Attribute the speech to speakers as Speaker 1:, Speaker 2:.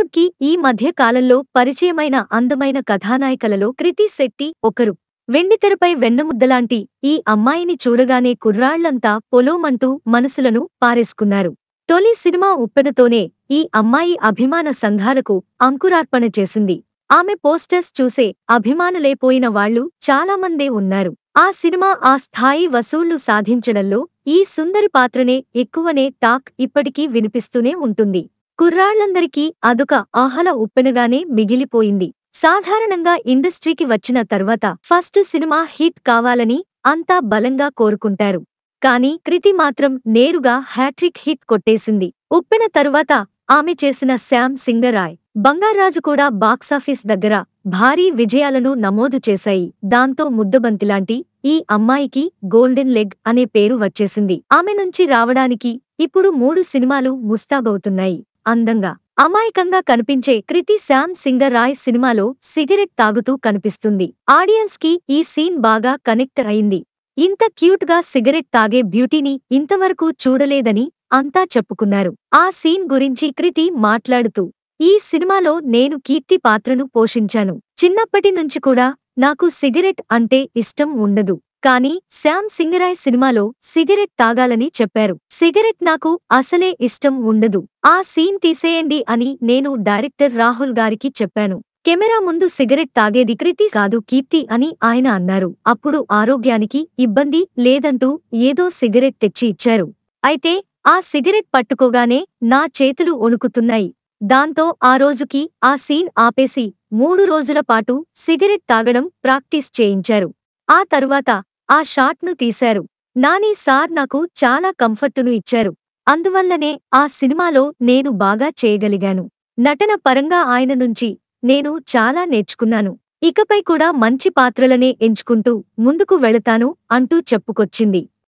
Speaker 1: బాలీవుడ్ కి ఈ మధ్య కాలంలో పరిచయమైన అందమైన కథానాయికలలో కృతి శెట్టి ఒకరు వెండితెరపై వెన్నముద్దలాంటి ఈ అమ్మాయిని చూడగానే కుర్రాళ్లంతా పొలోమంటూ మనసులను పారేసుకున్నారు తొలి సినిమా ఉప్పెనతోనే ఈ అమ్మాయి అభిమాన సంఘాలకు అంకురార్పణ చేసింది ఆమె పోస్టర్స్ చూసే అభిమానులైపోయిన వాళ్లు చాలామందే ఉన్నారు ఆ సినిమా ఆ స్థాయి వసూళ్లు సాధించడంలో ఈ సుందరి పాత్రనే ఎక్కువనే టాక్ ఇప్పటికీ వినిపిస్తూనే ఉంటుంది కుర్రాళ్లందరికీ అదొక ఆహల ఉప్పెనగానే మిగిలిపోయింది సాధారణంగా ఇండస్ట్రీకి వచ్చిన తర్వాత ఫస్ట్ సినిమా హిట్ కావాలని అంతా బలంగా కోరుకుంటారు కానీ కృతి మాత్రం నేరుగా హ్యాట్రిక్ హిట్ కొట్టేసింది ఉప్పెన తరువాత ఆమె చేసిన శామ్ సింగరాయ్ బంగారాజు కూడా బాక్సాఫీస్ దగ్గర భారీ విజయాలను నమోదు చేశాయి దాంతో ముద్దబంతిలాంటి ఈ అమ్మాయికి గోల్డెన్ లెగ్ అనే పేరు వచ్చేసింది ఆమె నుంచి రావడానికి ఇప్పుడు మూడు సినిమాలు ముస్తాబవుతున్నాయి అందంగా అమాయకంగా కనిపించే కృతి శ్యామ్ సింగర్ రాయ్ సినిమాలో సిగరెట్ తాగుతూ కనిపిస్తుంది ఆడియన్స్ కి ఈ సీన్ బాగా కనెక్ట్ అయింది ఇంత క్యూట్ గా సిగరెట్ తాగే బ్యూటీని ఇంతవరకు చూడలేదని అంతా చెప్పుకున్నారు ఆ సీన్ గురించి కృతి మాట్లాడుతూ ఈ సినిమాలో నేను కీర్తి పాత్రను పోషించాను చిన్నప్పటి నుంచి కూడా నాకు సిగరెట్ అంటే ఇష్టం ఉండదు కానీ శ్యామ్ సింగరాయ్ సినిమాలో సిగరెట్ తాగాలని చెప్పారు సిగరెట్ నాకు అసలే ఇష్టం ఉండదు ఆ సీన్ తీసేయండి అని నేను డైరెక్టర్ రాహుల్ గారికి చెప్పాను కెమెరా ముందు సిగరెట్ తాగేది కృతి కాదు కీర్తి అని ఆయన అన్నారు అప్పుడు ఆరోగ్యానికి ఇబ్బంది లేదంటూ ఏదో సిగరెట్ తెచ్చి ఇచ్చారు అయితే ఆ సిగరెట్ పట్టుకోగానే నా చేతులు ఒణుకుతున్నాయి దాంతో ఆ రోజుకి ఆ సీన్ ఆపేసి మూడు రోజుల పాటు సిగరెట్ తాగడం ప్రాక్టీస్ చేయించారు ఆ తరువాత ఆ షాట్ను తీశారు నాని సార్ నాకు చాలా కంఫర్టును ఇచ్చారు అందువల్లనే ఆ సినిమాలో నేను బాగా చేయగలిగాను నటన పరంగా ఆయన నుంచి నేను చాలా నేర్చుకున్నాను ఇకపై కూడా మంచి పాత్రలనే ఎంచుకుంటూ ముందుకు వెళతాను అంటూ చెప్పుకొచ్చింది